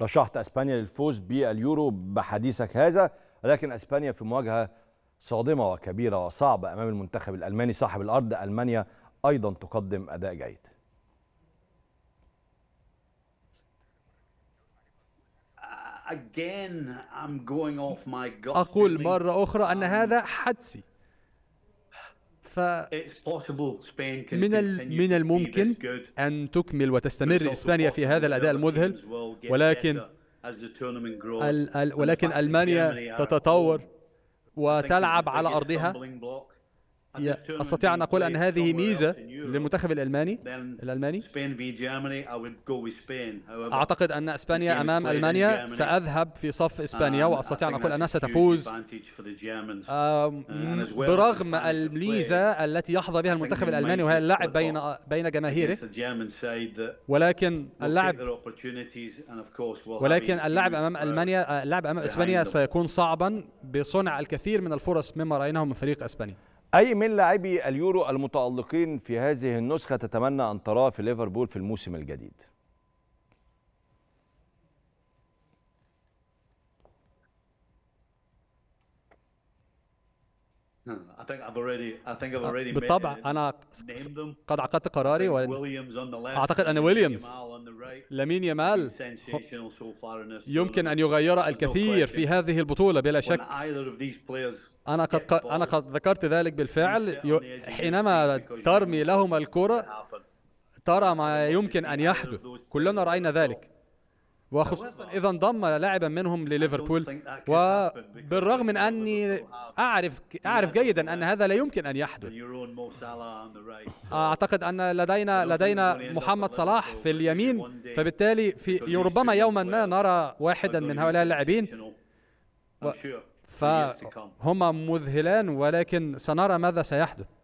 رشحت اسبانيا للفوز باليورو بحديثك هذا لكن اسبانيا في مواجهه صادمه وكبيره وصعبه امام المنتخب الالماني صاحب الارض المانيا ايضا تقدم اداء جيد أقول مرة أخرى أن هذا حدسي من من الممكن أن تكمل وتستمر إسبانيا في هذا الأداء المذهل ولكن ولكن ألمانيا تتطور وتلعب على أرضها استطيع ان اقول ان هذه ميزه للمنتخب الالماني الالماني اعتقد ان اسبانيا امام المانيا ساذهب في صف um, اسبانيا واستطيع ان اقول انها ستفوز uh, برغم الميزه التي يحظى بها المنتخب الالماني وهي اللعب بين بين جماهيره ولكن اللعب ولكن آه، اللعب امام المانيا اللعب امام اسبانيا سيكون صعبا بصنع الكثير من الفرص مما رايناه من فريق اسبانيا أي من لاعبي اليورو المتألقين في هذه النسخة تتمنى أن تراه في ليفربول في الموسم الجديد؟ hmm. بالطبع أنا قد عقدت قراري وأعتقد أن ويليامز لامين يامال يمكن أن يغير الكثير في هذه البطولة بلا شك أنا قد أنا قد ذكرت ذلك بالفعل حينما ترمي لهم الكرة ترى ما يمكن أن يحدث كلنا رأينا ذلك وخصوصا اذا انضم لاعبا منهم لليفربول وبالرغم من اني اعرف اعرف جيدا ان هذا لا يمكن ان يحدث اعتقد ان لدينا لدينا محمد صلاح في اليمين فبالتالي في ربما يوما ما نرى واحدا من هؤلاء اللاعبين فهما مذهلان ولكن سنرى ماذا سيحدث